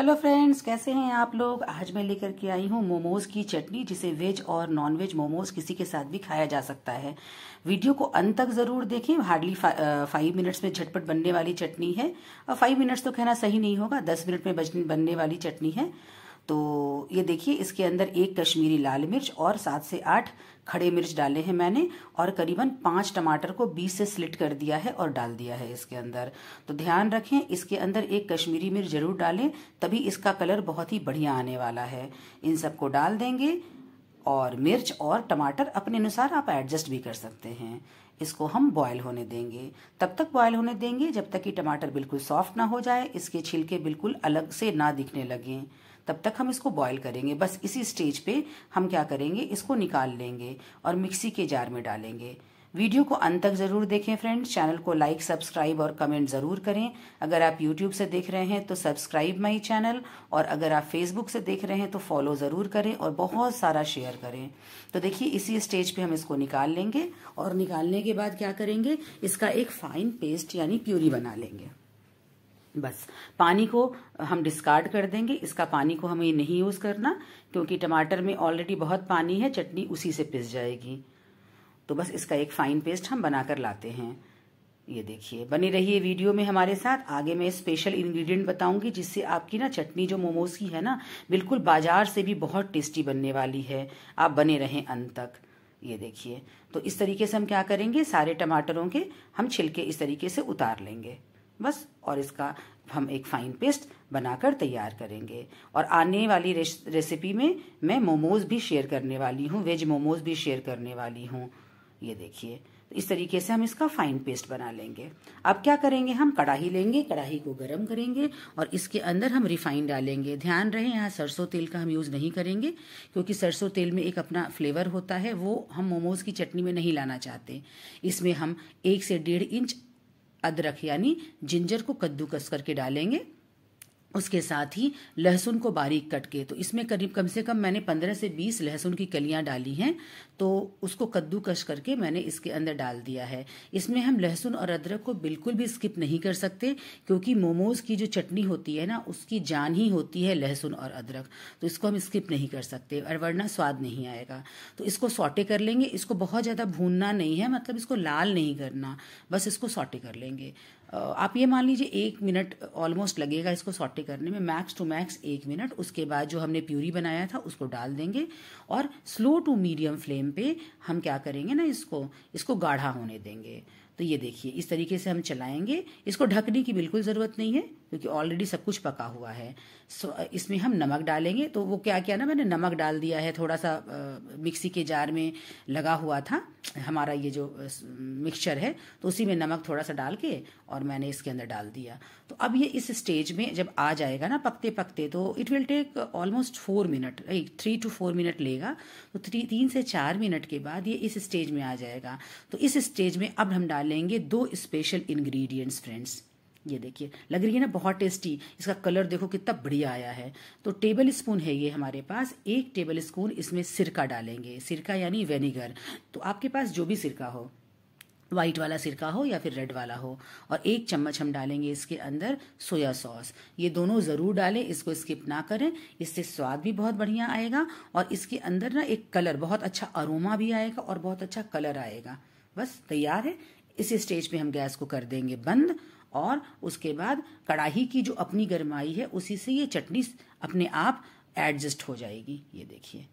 hello friends कैसे हैं आप लोग आज मैं लेकर के आई हूँ मोमोज की चटनी जिसे वेज और नॉन वेज मोमोज किसी के साथ भी खाया जा सकता है वीडियो को अंत तक ज़रूर देखें हार्डली फा, फाइव मिनट्स में झटपट बनने वाली चटनी है और फाइव मिनट्स तो कहना सही नहीं होगा दस मिनट में बनने वाली चटनी है तो ये देखिए इसके अंदर एक कश्मीरी लाल मिर्च और सात से आठ खड़े मिर्च डाले हैं मैंने और करीबन पाँच टमाटर को बीस से स्लिट कर दिया है और डाल दिया है इसके अंदर तो ध्यान रखें इसके अंदर एक कश्मीरी मिर्च ज़रूर डालें तभी इसका कलर बहुत ही बढ़िया आने वाला है इन सबको डाल देंगे और मिर्च और टमाटर अपने अनुसार आप एडजस्ट भी कर सकते हैं इसको हम बॉयल होने देंगे तब तक बॉयल होने देंगे जब तक कि टमाटर बिल्कुल सॉफ्ट ना हो जाए इसके छिलके बिल्कुल अलग से ना दिखने लगें तब तक हम इसको बॉयल करेंगे बस इसी स्टेज पे हम क्या करेंगे इसको निकाल लेंगे और मिक्सी के जार में डालेंगे वीडियो को अंत तक ज़रूर देखें फ्रेंड्स चैनल को लाइक सब्सक्राइब और कमेंट ज़रूर करें अगर आप यूट्यूब से देख रहे हैं तो सब्सक्राइब माई चैनल और अगर आप फेसबुक से देख रहे हैं तो फॉलो ज़रूर करें और बहुत सारा शेयर करें तो देखिए इसी स्टेज पर हम इसको निकाल लेंगे और निकालने के बाद क्या करेंगे इसका एक फाइन पेस्ट यानी प्यूरी बना लेंगे बस पानी को हम डिस्कार्ड कर देंगे इसका पानी को हमें नहीं यूज़ करना क्योंकि टमाटर में ऑलरेडी बहुत पानी है चटनी उसी से पिस जाएगी तो बस इसका एक फाइन पेस्ट हम बनाकर लाते हैं ये देखिए बने रहिए वीडियो में हमारे साथ आगे मैं स्पेशल इंग्रेडिएंट बताऊंगी जिससे आपकी ना चटनी जो मोमोज की है ना बिल्कुल बाजार से भी बहुत टेस्टी बनने वाली है आप बने रहें अंत तक ये देखिए तो इस तरीके से हम क्या करेंगे सारे टमाटरों के हम छिलके इस तरीके से उतार लेंगे बस और इसका हम एक फाइन पेस्ट बनाकर तैयार करेंगे और आने वाली रेसिपी में मैं मोमोज भी शेयर करने वाली हूँ वेज मोमोज भी शेयर करने वाली हूँ ये देखिए तो इस तरीके से हम इसका फाइन पेस्ट बना लेंगे अब क्या करेंगे हम कढ़ाई लेंगे कढ़ाई को गर्म करेंगे और इसके अंदर हम रिफाइन डालेंगे ध्यान रहे यहाँ सरसों तेल का हम यूज़ नहीं करेंगे क्योंकि सरसों तेल में एक अपना फ्लेवर होता है वो हम मोमोज की चटनी में नहीं लाना चाहते इसमें हम एक से डेढ़ इंच अदरक यानी जिंजर को कद्दूकस करके डालेंगे उसके साथ ही लहसुन को बारीक कट के तो इसमें करीब कम से कम मैंने पंद्रह से बीस लहसुन की कलियां डाली हैं तो उसको कद्दूकश करके मैंने इसके अंदर डाल दिया है इसमें हम लहसुन और अदरक को बिल्कुल भी स्किप नहीं कर सकते क्योंकि मोमोज की जो चटनी होती है ना उसकी जान ही होती है लहसुन और अदरक तो इसको हम स्किप नहीं कर सकते और वरना स्वाद नहीं आएगा तो इसको सौटे कर लेंगे इसको बहुत ज़्यादा भूनना नहीं है मतलब इसको लाल नहीं करना बस इसको सौटे कर लेंगे आप ये मान लीजिए एक मिनट ऑलमोस्ट लगेगा इसको सॉटे करने में मैक्स टू मैक्स एक मिनट उसके बाद जो हमने प्यूरी बनाया था उसको डाल देंगे और स्लो टू मीडियम फ्लेम पे हम क्या करेंगे ना इसको इसको गाढ़ा होने देंगे तो ये देखिए इस तरीके से हम चलाएंगे इसको ढकने की बिल्कुल ज़रूरत नहीं है क्योंकि ऑलरेडी सब कुछ पका हुआ है सो इसमें हम नमक डालेंगे तो वो क्या किया ना मैंने नमक डाल दिया है थोड़ा सा मिक्सी के जार में लगा हुआ था हमारा ये जो मिक्सचर है तो उसी में नमक थोड़ा सा डाल के और मैंने इसके अंदर डाल दिया तो अब ये इस स्टेज में जब आ जाएगा ना पकते पकते तो it will take almost four minute three to four minute लेगा तो थ्री तीन से चार मिनट के बाद ये इस स्टेज में आ जाएगा तो इस स्टेज में अब हम डाल डालेंगे दो स्पेशल इंग्रेडिएंट्स फ्रेंड्स ये देखिए लग रही है ना बहुत टेस्टी इसका कलर देखो कितना बढ़िया आया है तो टेबल स्पून है ये हमारे पास एक टेबल स्पून इसमें सिरका डालेंगे सिरका यानी वेनेगर तो आपके पास जो भी सिरका हो व्हाइट वाला सिरका हो या फिर रेड वाला हो और एक चम्मच हम डालेंगे इसके अंदर सोया सॉस ये दोनों ज़रूर डालें इसको स्किप ना करें इससे स्वाद भी बहुत बढ़िया आएगा और इसके अंदर ना एक कलर बहुत अच्छा अरोमा भी आएगा और बहुत अच्छा कलर आएगा बस तैयार है इसी स्टेज पे हम गैस को कर देंगे बंद और उसके बाद कढ़ाई की जो अपनी गर्माई है उसी से ये चटनी अपने आप एडजस्ट हो जाएगी ये देखिए